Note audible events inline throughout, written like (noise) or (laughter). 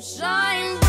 shine.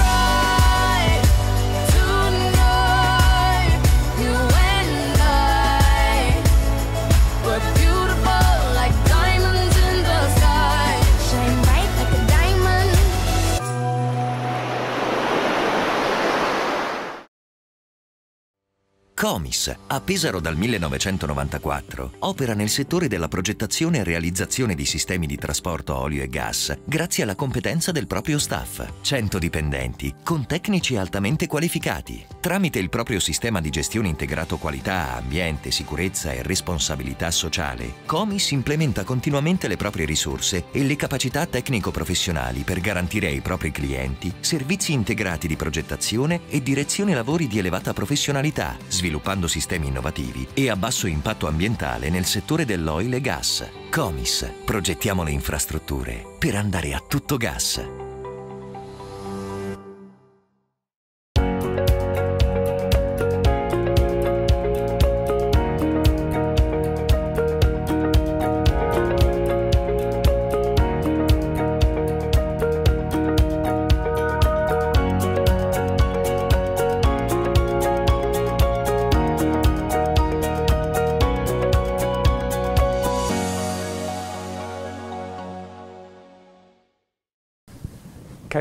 Comis, a Pesaro dal 1994, opera nel settore della progettazione e realizzazione di sistemi di trasporto olio e gas grazie alla competenza del proprio staff, 100 dipendenti, con tecnici altamente qualificati. Tramite il proprio sistema di gestione integrato qualità, ambiente, sicurezza e responsabilità sociale, Comis implementa continuamente le proprie risorse e le capacità tecnico-professionali per garantire ai propri clienti servizi integrati di progettazione e direzione lavori di elevata professionalità, sviluppo sviluppando sistemi innovativi e a basso impatto ambientale nel settore dell'oil e gas. Comis, progettiamo le infrastrutture per andare a tutto gas.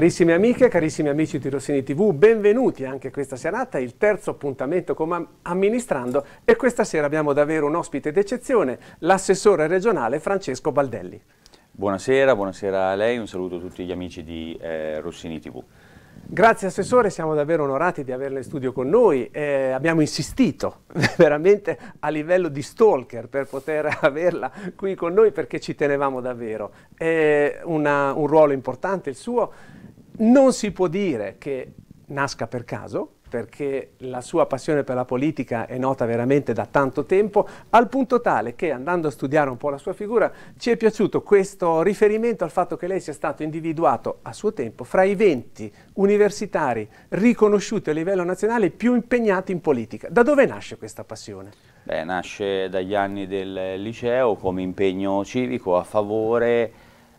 Carissime amiche, carissimi amici di Rossini TV, benvenuti anche questa serata, il terzo appuntamento come Amministrando e questa sera abbiamo davvero un ospite d'eccezione, l'assessore regionale Francesco Baldelli. Buonasera, buonasera a lei, un saluto a tutti gli amici di eh, Rossini TV. Grazie Assessore, siamo davvero onorati di averla in studio con noi, eh, abbiamo insistito (laughs) veramente a livello di stalker per poter (laughs) averla qui con noi perché ci tenevamo davvero, è una, un ruolo importante il suo, non si può dire che nasca per caso, perché la sua passione per la politica è nota veramente da tanto tempo, al punto tale che andando a studiare un po' la sua figura ci è piaciuto questo riferimento al fatto che lei sia stato individuato a suo tempo fra i 20 universitari riconosciuti a livello nazionale più impegnati in politica. Da dove nasce questa passione? Beh, nasce dagli anni del liceo come impegno civico a favore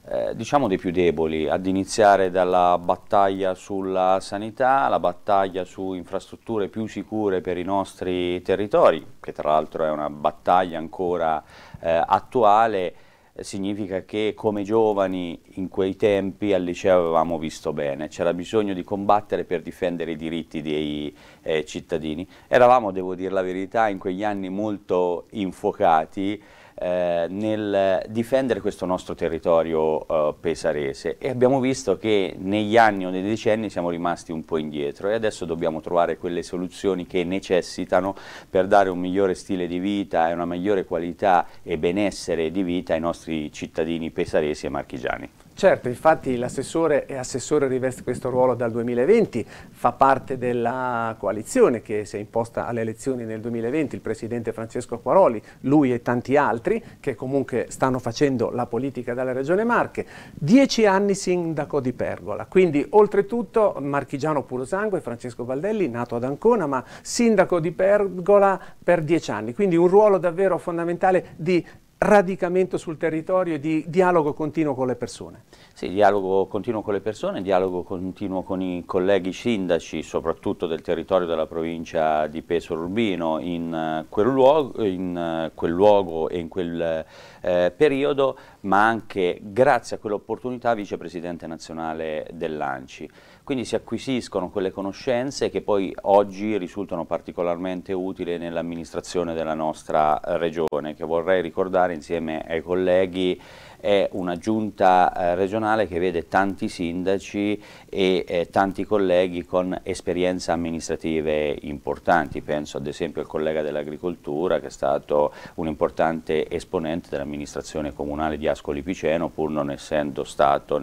eh, diciamo dei più deboli, ad iniziare dalla battaglia sulla sanità, la battaglia su infrastrutture più sicure per i nostri territori, che tra l'altro è una battaglia ancora eh, attuale, eh, significa che come giovani in quei tempi al liceo avevamo visto bene, c'era bisogno di combattere per difendere i diritti dei eh, cittadini. Eravamo, devo dire la verità, in quegli anni molto infuocati eh, nel difendere questo nostro territorio eh, pesarese e abbiamo visto che negli anni o nei decenni siamo rimasti un po' indietro e adesso dobbiamo trovare quelle soluzioni che necessitano per dare un migliore stile di vita e una migliore qualità e benessere di vita ai nostri cittadini pesaresi e marchigiani. Certo, infatti l'assessore e assessore riveste questo ruolo dal 2020, fa parte della coalizione che si è imposta alle elezioni nel 2020, il presidente Francesco Acquaroli, lui e tanti altri che comunque stanno facendo la politica dalla Regione Marche. Dieci anni sindaco di Pergola, quindi oltretutto marchigiano puro sangue, Francesco Valdelli, nato ad Ancona, ma sindaco di Pergola per dieci anni, quindi un ruolo davvero fondamentale di radicamento sul territorio e di dialogo continuo con le persone. Sì, dialogo continuo con le persone, dialogo continuo con i colleghi sindaci, soprattutto del territorio della provincia di Pesaro Urbino, in eh, quel luogo, in eh, quel luogo e in quel eh, periodo, ma anche grazie a quell'opportunità vicepresidente nazionale dell'ANCI. Quindi si acquisiscono quelle conoscenze che poi oggi risultano particolarmente utili nell'amministrazione della nostra eh, regione, che vorrei ricordare insieme ai colleghi è una giunta eh, regionale che vede tanti sindaci e eh, tanti colleghi con esperienze amministrative importanti, penso ad esempio al collega dell'agricoltura che è stato un importante esponente dell'amministrazione comunale di Ascoli Piceno pur non essendo stato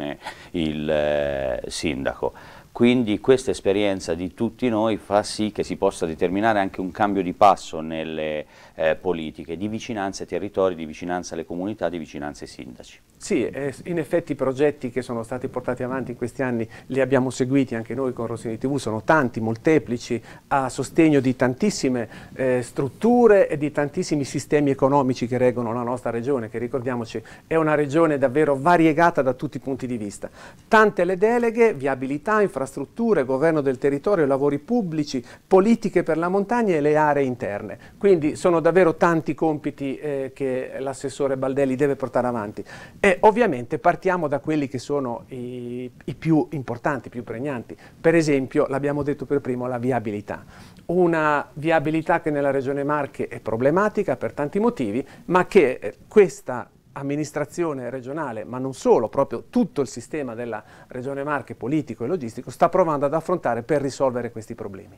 il sindaco. Quindi questa esperienza di tutti noi fa sì che si possa determinare anche un cambio di passo nelle eh, politiche, di vicinanza ai territori, di vicinanza alle comunità, di vicinanza ai sindaci. Sì, eh, in effetti i progetti che sono stati portati avanti in questi anni li abbiamo seguiti anche noi con Rossini TV, sono tanti, molteplici, a sostegno di tantissime eh, strutture e di tantissimi sistemi economici che reggono la nostra regione, che ricordiamoci è una regione davvero variegata da tutti i punti di vista. Tante le deleghe, viabilità, infrastrutture, governo del territorio, lavori pubblici, politiche per la montagna e le aree interne. Quindi sono davvero tanti compiti eh, che l'assessore Baldelli deve portare avanti e ovviamente partiamo da quelli che sono i, i più importanti, i più pregnanti. Per esempio, l'abbiamo detto per primo, la viabilità. Una viabilità che nella regione Marche è problematica per tanti motivi, ma che eh, questa amministrazione regionale, ma non solo, proprio tutto il sistema della Regione Marche, politico e logistico, sta provando ad affrontare per risolvere questi problemi.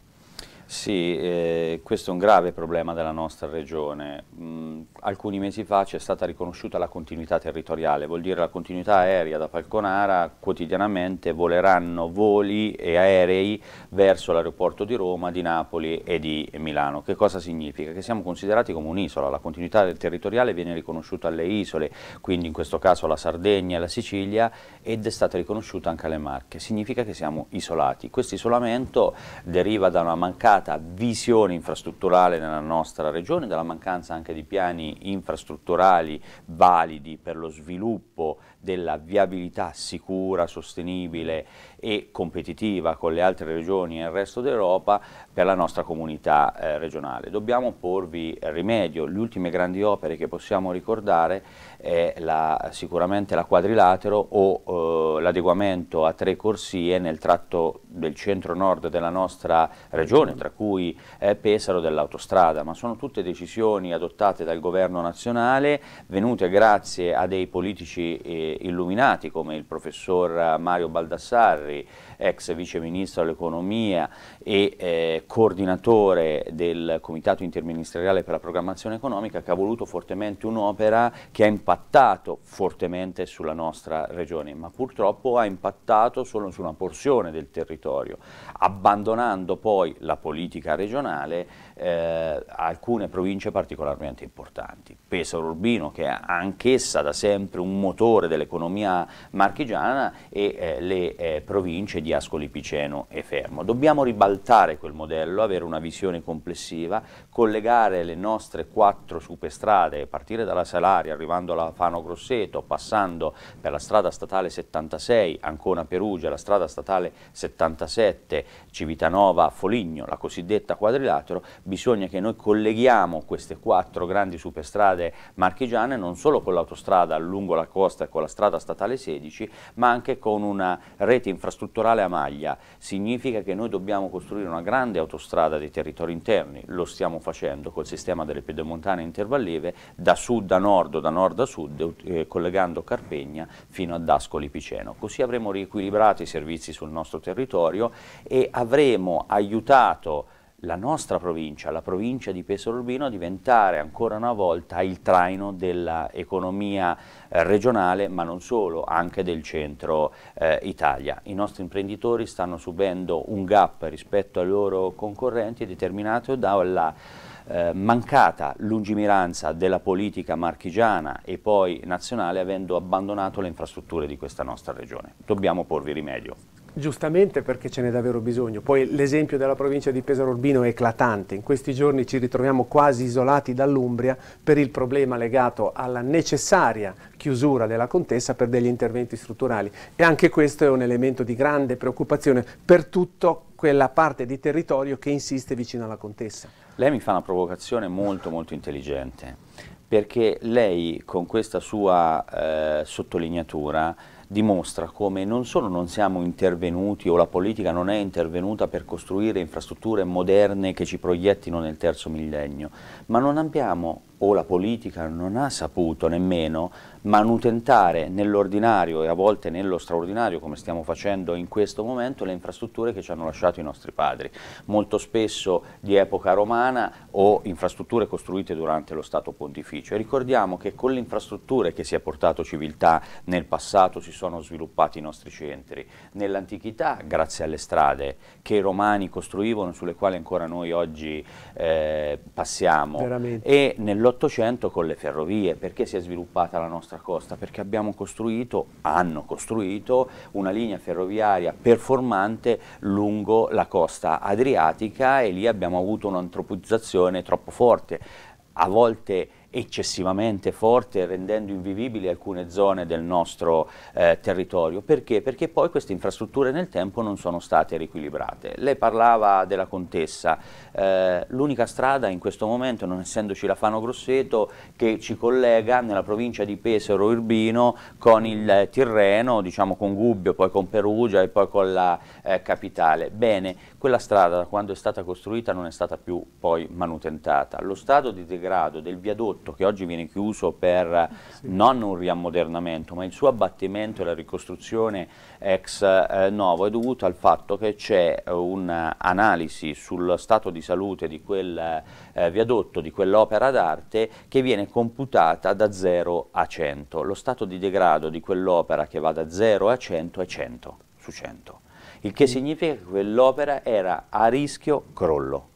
Sì, eh, questo è un grave problema della nostra regione. Mm, alcuni mesi fa c'è stata riconosciuta la continuità territoriale, vuol dire la continuità aerea da Falconara, quotidianamente voleranno voli e aerei verso l'aeroporto di Roma, di Napoli e di Milano. Che cosa significa? Che siamo considerati come un'isola, la continuità territoriale viene riconosciuta alle isole, quindi in questo caso alla Sardegna e alla Sicilia ed è stata riconosciuta anche alle Marche. Significa che siamo isolati. Questo isolamento deriva da una mancata mancata visione infrastrutturale nella nostra regione, dalla mancanza anche di piani infrastrutturali validi per lo sviluppo della viabilità sicura, sostenibile e competitiva con le altre regioni e il resto d'Europa per la nostra comunità eh, regionale. Dobbiamo porvi rimedio. Le ultime grandi opere che possiamo ricordare è la, sicuramente la quadrilatero o eh, l'adeguamento a tre corsie nel tratto del centro-nord della nostra regione, tra cui eh, Pesaro dell'autostrada, ma sono tutte decisioni adottate dal governo nazionale, venute grazie a dei politici eh, illuminati come il professor Mario Baldassarri, ex vice ministro dell'economia e eh, coordinatore del Comitato Interministeriale per la Programmazione Economica che ha voluto fortemente un'opera che ha impattato fortemente sulla nostra regione, ma purtroppo ha impattato solo su una porzione del territorio, abbandonando poi la politica regionale eh, alcune province particolarmente importanti. Pesaro Urbino che è anch'essa da sempre un motore dell'economia marchigiana e eh, le eh, province di Ascoli Piceno e Fermo. Dobbiamo ribaltare quel modello, avere una visione complessiva, collegare le nostre quattro superstrade, partire dalla Salaria, arrivando alla Fano Grosseto, passando per la strada statale 76, Ancona Perugia, la strada statale 77, Civitanova Foligno, la cosiddetta quadrilatero, bisogna che noi colleghiamo queste quattro grandi superstrade marchigiane non solo con l'autostrada lungo la costa e con la strada statale 16, ma anche con una rete infrastrutturale a maglia. Significa che noi dobbiamo costruire una grande autostrada dei territori interni, lo stiamo facendo col sistema delle pedemontane intervalleve da sud a nord o da nord a sud, eh, collegando Carpegna fino ad Ascoli Piceno. Così avremo riequilibrato i servizi sul nostro territorio e avremo aiutato la nostra provincia, la provincia di Pesaro Urbino, diventare ancora una volta il traino dell'economia eh, regionale, ma non solo, anche del centro eh, Italia. I nostri imprenditori stanno subendo un gap rispetto ai loro concorrenti determinato dalla eh, mancata lungimiranza della politica marchigiana e poi nazionale avendo abbandonato le infrastrutture di questa nostra regione. Dobbiamo porvi rimedio. Giustamente perché ce n'è davvero bisogno. Poi l'esempio della provincia di Pesaro Urbino è eclatante. In questi giorni ci ritroviamo quasi isolati dall'Umbria per il problema legato alla necessaria chiusura della contessa per degli interventi strutturali. E anche questo è un elemento di grande preoccupazione per tutto quella parte di territorio che insiste vicino alla contessa. Lei mi fa una provocazione molto molto intelligente perché lei con questa sua eh, sottolineatura dimostra come non solo non siamo intervenuti o la politica non è intervenuta per costruire infrastrutture moderne che ci proiettino nel terzo millennio, ma non abbiamo o la politica non ha saputo nemmeno manutentare nell'ordinario e a volte nello straordinario, come stiamo facendo in questo momento, le infrastrutture che ci hanno lasciato i nostri padri, molto spesso di epoca romana o infrastrutture costruite durante lo Stato pontificio. E ricordiamo che con le infrastrutture che si è portato civiltà nel passato si sono sviluppati i nostri centri. Nell'antichità, grazie alle strade che i romani costruivano, sulle quali ancora noi oggi eh, passiamo, Veramente. e nell'ordinario l'Ottocento con le ferrovie, perché si è sviluppata la nostra costa? Perché abbiamo costruito, hanno costruito una linea ferroviaria performante lungo la costa adriatica e lì abbiamo avuto un'antropizzazione troppo forte, a volte eccessivamente forte rendendo invivibili alcune zone del nostro eh, territorio. Perché? Perché poi queste infrastrutture nel tempo non sono state riequilibrate. Lei parlava della Contessa, eh, l'unica strada in questo momento, non essendoci la Fano Grosseto, che ci collega nella provincia di Pesaro Urbino con il Tirreno, diciamo con Gubbio, poi con Perugia e poi con la eh, capitale. Bene, quella strada quando è stata costruita non è stata più poi manutentata. Lo stato di degrado del viadotto che oggi viene chiuso per sì. non un riammodernamento ma il suo abbattimento e la ricostruzione ex eh, novo è dovuto al fatto che c'è un'analisi sul stato di salute di quel eh, viadotto, di quell'opera d'arte che viene computata da 0 a 100. Lo stato di degrado di quell'opera che va da 0 a 100 è 100 su 100 il che significa che quell'opera era a rischio crollo.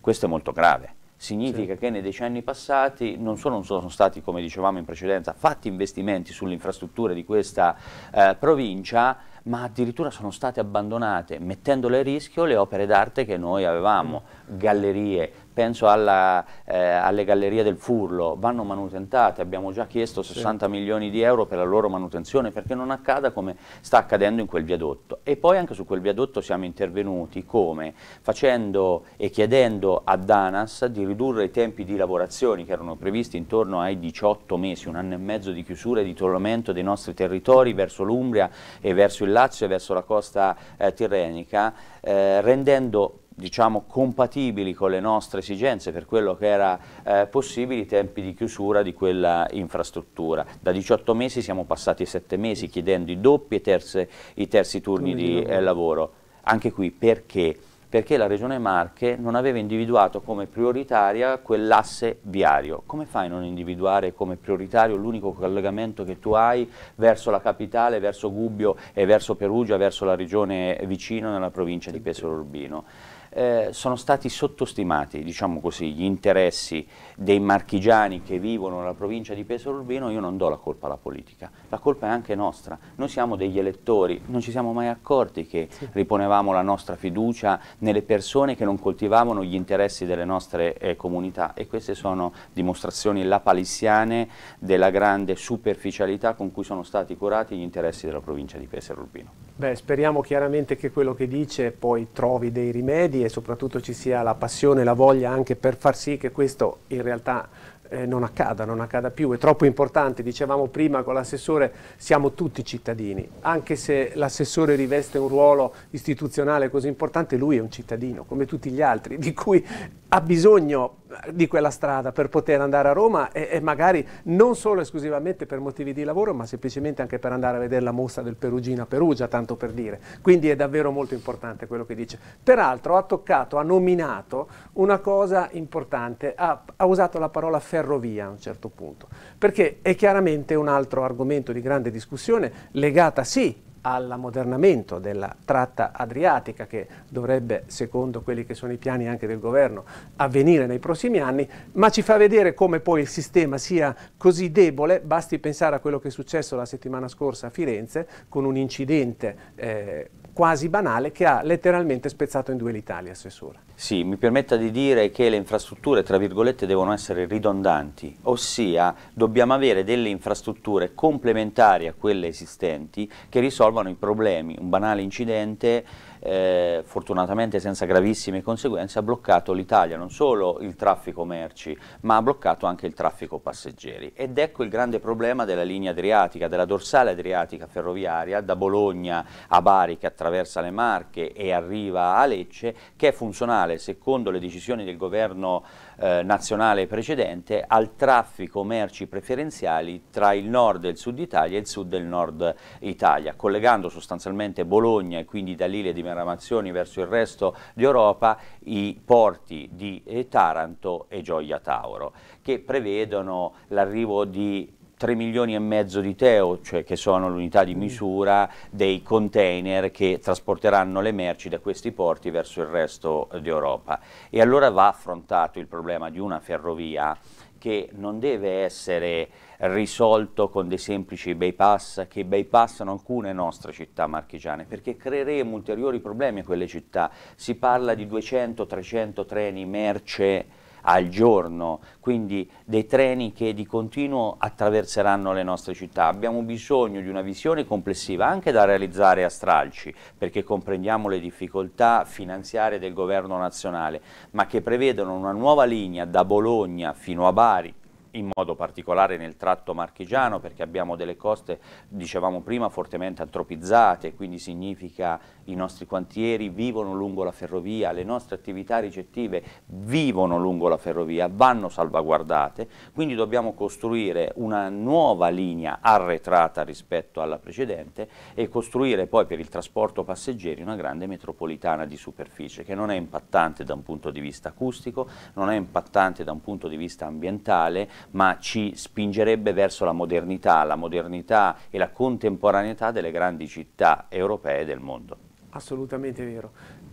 Questo è molto grave. Significa sì. che nei decenni passati non solo non sono stati, come dicevamo in precedenza, fatti investimenti sulle infrastrutture di questa eh, provincia, ma addirittura sono state abbandonate, mettendole a rischio le opere d'arte che noi avevamo, mm. gallerie, penso alla, eh, alle gallerie del Furlo, vanno manutentate, abbiamo già chiesto 60 sì. milioni di euro per la loro manutenzione perché non accada come sta accadendo in quel viadotto. E poi anche su quel viadotto siamo intervenuti come? Facendo e chiedendo a Danas di ridurre i tempi di lavorazione che erano previsti intorno ai 18 mesi, un anno e mezzo di chiusura e di tornamento dei nostri territori verso l'Umbria e verso il Lazio e verso la costa eh, tirrenica, eh, rendendo diciamo, compatibili con le nostre esigenze per quello che era eh, possibile i tempi di chiusura di quella infrastruttura. Da 18 mesi siamo passati 7 mesi chiedendo i doppi e terze, i terzi turni di eh, lavoro. Anche qui perché? Perché la Regione Marche non aveva individuato come prioritaria quell'asse viario. Come fai a non individuare come prioritario l'unico collegamento che tu hai verso la capitale, verso Gubbio e verso Perugia, verso la regione vicino nella provincia di Pesaro Urbino? Eh, sono stati sottostimati diciamo così, gli interessi dei marchigiani che vivono nella provincia di Pesaro Urbino, io non do la colpa alla politica, la colpa è anche nostra, noi siamo degli elettori, non ci siamo mai accorti che sì. riponevamo la nostra fiducia nelle persone che non coltivavano gli interessi delle nostre eh, comunità e queste sono dimostrazioni lapalissiane della grande superficialità con cui sono stati curati gli interessi della provincia di Pesaro Urbino. Beh, speriamo chiaramente che quello che dice poi trovi dei rimedi e soprattutto ci sia la passione la voglia anche per far sì che questo in realtà eh, non accada, non accada più, è troppo importante, dicevamo prima con l'assessore siamo tutti cittadini, anche se l'assessore riveste un ruolo istituzionale così importante, lui è un cittadino come tutti gli altri, di cui ha bisogno di quella strada per poter andare a Roma e, e, magari non solo esclusivamente per motivi di lavoro ma semplicemente anche per andare a vedere la mostra del Perugina a Perugia, tanto per dire. Quindi è davvero molto importante quello che dice. Peraltro ha toccato, ha nominato una cosa importante, ha, ha usato la parola ferrovia a un certo punto, perché è chiaramente un altro argomento di grande discussione legata sì all'ammodernamento della tratta adriatica che dovrebbe, secondo quelli che sono i piani anche del governo, avvenire nei prossimi anni, ma ci fa vedere come poi il sistema sia così debole, basti pensare a quello che è successo la settimana scorsa a Firenze con un incidente eh, quasi banale che ha letteralmente spezzato in due l'Italia, Assessore. Sì, mi permetta di dire che le infrastrutture, tra virgolette, devono essere ridondanti, ossia dobbiamo avere delle infrastrutture complementari a quelle esistenti che risolvano i problemi. Un banale incidente eh, fortunatamente senza gravissime conseguenze, ha bloccato l'Italia, non solo il traffico merci, ma ha bloccato anche il traffico passeggeri. Ed ecco il grande problema della linea adriatica, della dorsale adriatica ferroviaria, da Bologna a Bari che attraversa le Marche e arriva a Lecce, che è funzionale secondo le decisioni del governo eh, nazionale precedente al traffico merci preferenziali tra il nord e il sud Italia e il sud del nord Italia, collegando sostanzialmente Bologna e quindi da lì le diramazioni verso il resto d'Europa i porti di eh, Taranto e Gioia Tauro, che prevedono l'arrivo di 3 milioni e mezzo di teo, cioè che sono l'unità di mm. misura dei container che trasporteranno le merci da questi porti verso il resto d'Europa. E allora va affrontato il problema di una ferrovia che non deve essere risolto con dei semplici bypass che bypassano alcune nostre città marchigiane perché creeremo ulteriori problemi a quelle città. Si parla di 200-300 treni merce al giorno, quindi dei treni che di continuo attraverseranno le nostre città. Abbiamo bisogno di una visione complessiva anche da realizzare a stralci, perché comprendiamo le difficoltà finanziarie del governo nazionale, ma che prevedono una nuova linea da Bologna fino a Bari, in modo particolare nel tratto marchigiano perché abbiamo delle coste, dicevamo prima, fortemente antropizzate, quindi significa i nostri quantieri vivono lungo la ferrovia, le nostre attività ricettive vivono lungo la ferrovia, vanno salvaguardate, quindi dobbiamo costruire una nuova linea arretrata rispetto alla precedente e costruire poi per il trasporto passeggeri una grande metropolitana di superficie che non è impattante da un punto di vista acustico, non è impattante da un punto di vista ambientale, ma ci spingerebbe verso la modernità, la modernità e la contemporaneità delle grandi città europee del mondo. Assolutamente vero.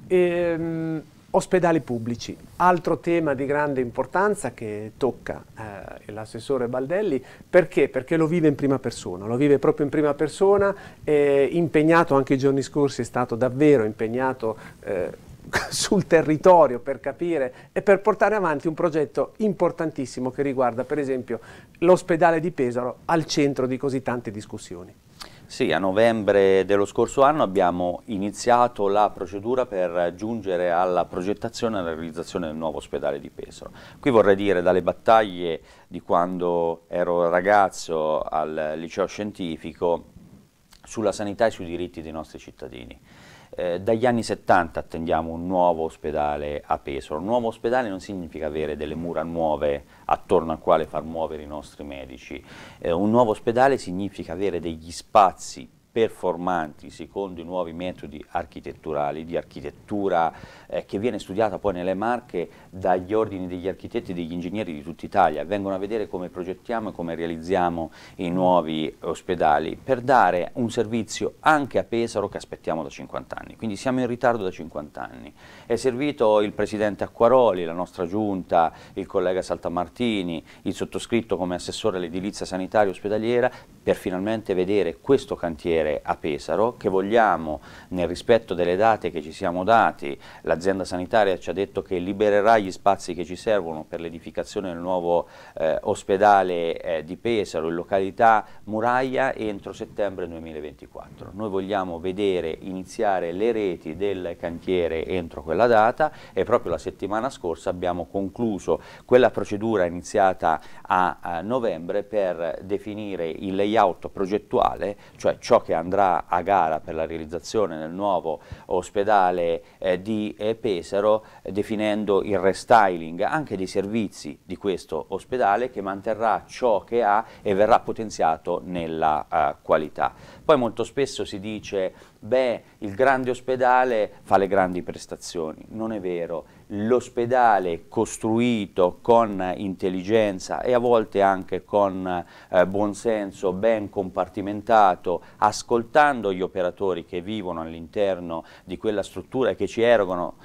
Ehm, ospedali pubblici, altro tema di grande importanza che tocca eh, l'assessore Baldelli, perché? Perché lo vive in prima persona, lo vive proprio in prima persona, eh, impegnato anche i giorni scorsi, è stato davvero impegnato eh, (laughs) sul territorio per capire e per portare avanti un progetto importantissimo che riguarda per esempio l'ospedale di Pesaro al centro di così tante discussioni. Sì, a novembre dello scorso anno abbiamo iniziato la procedura per giungere alla progettazione e alla realizzazione del nuovo ospedale di Pesaro. Qui vorrei dire dalle battaglie di quando ero ragazzo al liceo scientifico sulla sanità e sui diritti dei nostri cittadini. Eh, dagli anni 70 attendiamo un nuovo ospedale a Pesaro. Un nuovo ospedale non significa avere delle mura nuove attorno al quale far muovere i nostri medici. Eh, un nuovo ospedale significa avere degli spazi performanti secondo i nuovi metodi architetturali, di architettura eh, che viene studiata poi nelle marche dagli ordini degli architetti e degli ingegneri di tutta Italia, vengono a vedere come progettiamo e come realizziamo i nuovi ospedali per dare un servizio anche a Pesaro che aspettiamo da 50 anni, quindi siamo in ritardo da 50 anni. È servito il Presidente Acquaroli, la nostra giunta, il collega Saltamartini, il sottoscritto come assessore all'edilizia sanitaria ospedaliera per finalmente vedere questo cantiere a Pesaro che vogliamo, nel rispetto delle date che ci siamo dati, l'azienda sanitaria ci ha detto che libererà gli spazi che ci servono per l'edificazione del nuovo eh, ospedale eh, di Pesaro in località Muraglia entro settembre 2024. Noi vogliamo vedere iniziare le reti del cantiere entro quella data e proprio la settimana scorsa abbiamo concluso quella procedura iniziata a, a novembre per definire il layout layout progettuale, cioè ciò che andrà a gara per la realizzazione del nuovo ospedale eh, di eh, Pesaro, definendo il restyling anche dei servizi di questo ospedale che manterrà ciò che ha e verrà potenziato nella eh, qualità. Poi molto spesso si dice, beh, il grande ospedale fa le grandi prestazioni. Non è vero. L'ospedale costruito con intelligenza e a volte anche con eh, buonsenso, ben compartimentato, ascoltando gli operatori che vivono all'interno di quella struttura e che ci erogano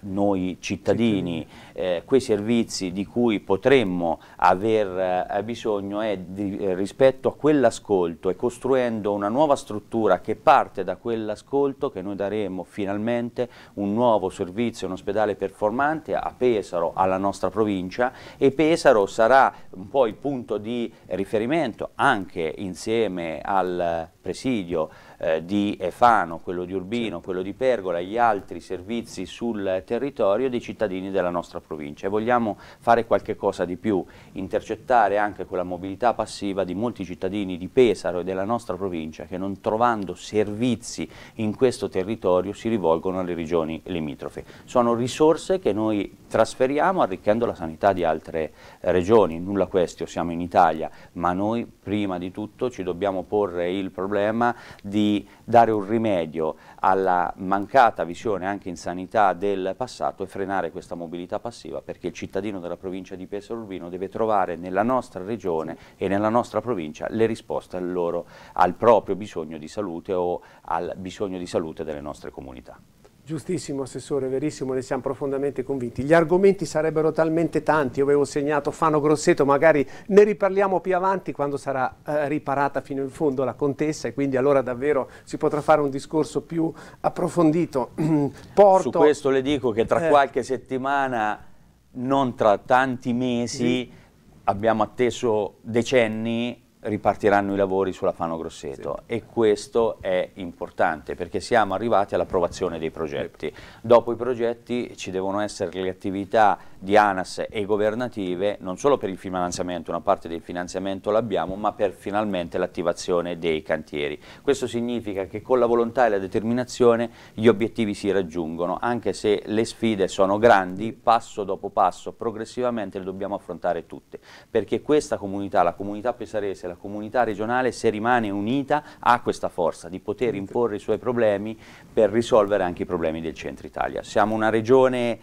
noi cittadini eh, quei servizi di cui potremmo aver eh, bisogno è di, eh, rispetto a quell'ascolto e costruendo una nuova struttura che parte da quell'ascolto che noi daremo finalmente un nuovo servizio, un ospedale performante a Pesaro, alla nostra provincia e Pesaro sarà un po' il punto di riferimento anche insieme al presidio eh, di Efano, quello di Urbino, quello di Pergola, gli altri servizi sul territorio dei cittadini della nostra provincia e vogliamo fare qualche cosa di più, intercettare anche quella mobilità passiva di molti cittadini di Pesaro e della nostra provincia che non trovando servizi in questo territorio si rivolgono alle regioni limitrofe. Sono risorse che noi trasferiamo arricchendo la sanità di altre eh, regioni, nulla questo, siamo in Italia, ma noi prima di tutto ci dobbiamo porre il problema di dare un rimedio alla mancata visione anche in sanità del passato e frenare questa mobilità passiva perché il cittadino della provincia di Pesaro Urbino deve trovare nella nostra regione e nella nostra provincia le risposte al, loro, al proprio bisogno di salute o al bisogno di salute delle nostre comunità. Giustissimo Assessore, verissimo, ne siamo profondamente convinti. Gli argomenti sarebbero talmente tanti, io avevo segnato Fano Grosseto, magari ne riparliamo più avanti quando sarà eh, riparata fino in fondo la contessa e quindi allora davvero si potrà fare un discorso più approfondito. (clears throat) Porto, Su questo le dico che tra eh, qualche settimana, non tra tanti mesi, sì. abbiamo atteso decenni, ripartiranno i lavori sulla Fano Grosseto sì. e questo è importante perché siamo arrivati all'approvazione dei progetti. Sì. Dopo i progetti ci devono essere le attività di ANAS e governative, non solo per il finanziamento, una parte del finanziamento l'abbiamo, ma per finalmente l'attivazione dei cantieri. Questo significa che con la volontà e la determinazione gli obiettivi si raggiungono, anche se le sfide sono grandi, passo dopo passo, progressivamente le dobbiamo affrontare tutte, perché questa comunità, la comunità pesarese, la comunità regionale, se rimane unita, ha questa forza di poter imporre i suoi problemi per risolvere anche i problemi del centro Italia. Siamo una regione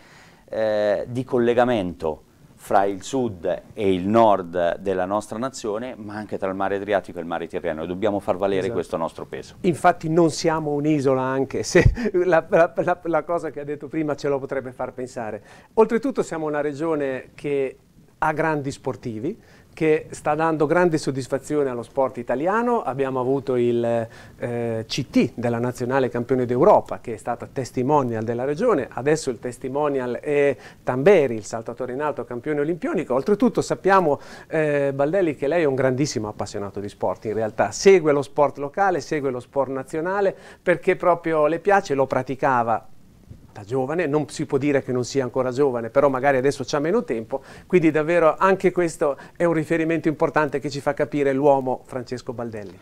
eh, di collegamento fra il sud e il nord della nostra nazione, ma anche tra il mare Adriatico e il mare Tirreno e dobbiamo far valere esatto. questo nostro peso. Infatti non siamo un'isola anche se (laughs) la, la, la, la, cosa che ha detto prima ce lo potrebbe far pensare. Oltretutto siamo una regione che ha grandi sportivi, che sta dando grande soddisfazione allo sport italiano. Abbiamo avuto il eh, CT della Nazionale Campione d'Europa, che è stata testimonial della regione. Adesso il testimonial è Tamberi, il saltatore in alto campione olimpionico. Oltretutto sappiamo, eh, Baldelli, che lei è un grandissimo appassionato di sport. In realtà segue lo sport locale, segue lo sport nazionale, perché proprio le piace, lo praticava da giovane, non si può dire che non sia ancora giovane, però magari adesso c'ha meno tempo, quindi davvero anche questo è un riferimento importante che ci fa capire l'uomo Francesco Baldelli.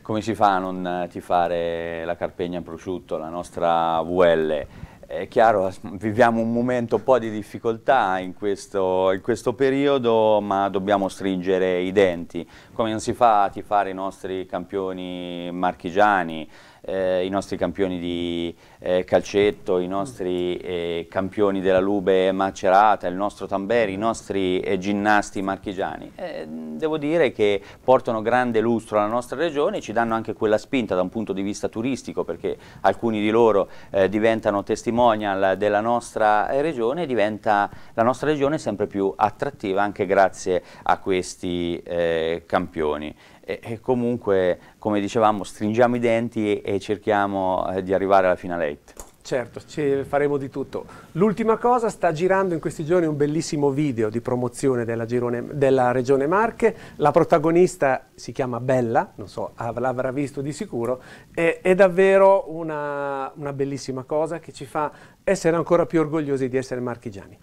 Come si fa a non eh, tifare la Carpegna prosciutto, la nostra VL? È chiaro, (laughs) viviamo un momento un po' di difficoltà in questo, in questo periodo, ma dobbiamo stringere i denti. Come non si fa a tifare i nostri campioni marchigiani, eh, i nostri campioni di eh, calcetto, i nostri eh, campioni della Lube Macerata, il nostro Tamberi, i nostri eh, ginnasti marchigiani. Eh, devo dire che portano grande lustro alla nostra regione e ci danno anche quella spinta da un punto di vista turistico perché alcuni di loro eh, diventano testimonial della nostra regione e diventa la nostra regione sempre più attrattiva anche grazie a questi campioni e, e comunque, come dicevamo, stringiamo i denti e, e cerchiamo eh, di arrivare alla finale finalette. Certo, ci faremo di tutto. L'ultima cosa, sta girando in questi giorni un bellissimo video di promozione della, Girone, della, Regione Marche. La protagonista si chiama Bella, non so, l'avrà visto di sicuro, è, è davvero una, una bellissima cosa che ci fa essere ancora più orgogliosi di essere marchigiani.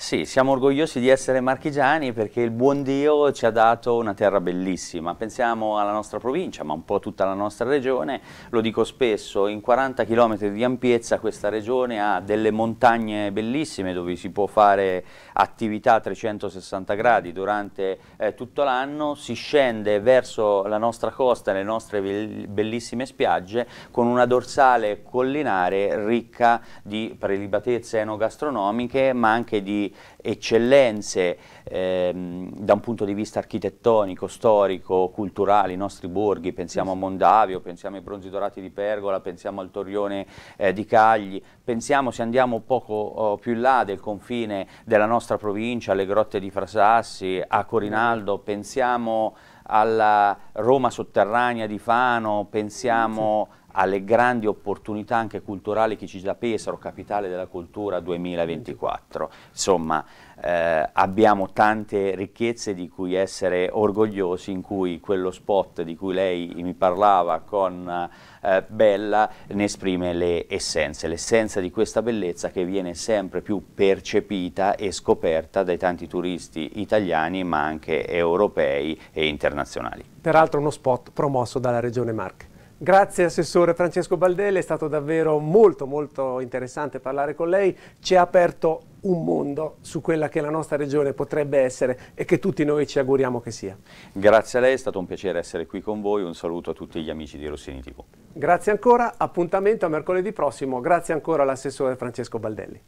Sì, siamo orgogliosi di essere marchigiani perché il buon Dio ci ha dato una terra bellissima. Pensiamo alla nostra provincia, ma un po' tutta la nostra regione. Lo dico spesso, in 40 km di ampiezza questa regione ha delle montagne bellissime dove si può fare attività a 360 gradi durante eh, tutto l'anno. Si scende verso la nostra costa, le nostre bellissime spiagge, con una dorsale collinare ricca di prelibatezze enogastronomiche, ma anche di eccellenze ehm, da un punto di vista architettonico, storico, culturale, i nostri borghi, pensiamo a Mondavio, pensiamo ai bronzi dorati di Pergola, pensiamo al torrione eh, di Cagli, pensiamo se andiamo poco oh, più in là del confine della nostra provincia, alle grotte di Frasassi, a Corinaldo, pensiamo alla Roma sotterranea di Fano, pensiamo alle grandi opportunità anche culturali che ci dà Pesaro, capitale della cultura 2024. Insomma, eh, abbiamo tante ricchezze di cui essere orgogliosi, in cui quello spot di cui lei mi parlava con eh, Bella ne esprime le essenze, l'essenza di questa bellezza che viene sempre più percepita e scoperta dai tanti turisti italiani, ma anche europei e internazionali. Peraltro uno spot promosso dalla Regione Marche. Grazie Assessore Francesco Baldelli, è stato davvero molto molto interessante parlare con lei, ci ha aperto un mondo su quella che la nostra regione potrebbe essere e che tutti noi ci auguriamo che sia. Grazie a lei, è stato un piacere essere qui con voi, un saluto a tutti gli amici di Rossini TV. Grazie ancora, appuntamento a mercoledì prossimo, grazie ancora all'assessore Francesco Baldelli.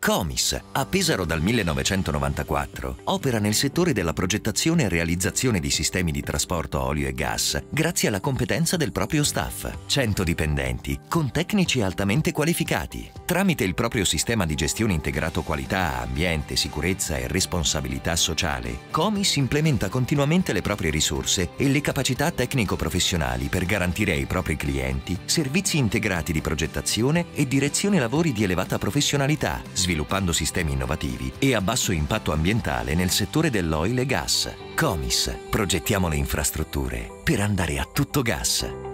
Comis, a Pesaro dal 1994, opera nel settore della progettazione e realizzazione di sistemi di trasporto olio e gas grazie alla competenza del proprio staff, 100 dipendenti, con tecnici altamente qualificati. Tramite il proprio sistema di gestione integrato qualità, ambiente, sicurezza e responsabilità sociale, Comis implementa continuamente le proprie risorse e le capacità tecnico-professionali per garantire ai propri clienti servizi integrati di progettazione e direzione lavori di elevata professionalità, sviluppando sviluppando sistemi innovativi e a basso impatto ambientale nel settore dell'oil e gas. Comis, progettiamo le infrastrutture per andare a tutto gas.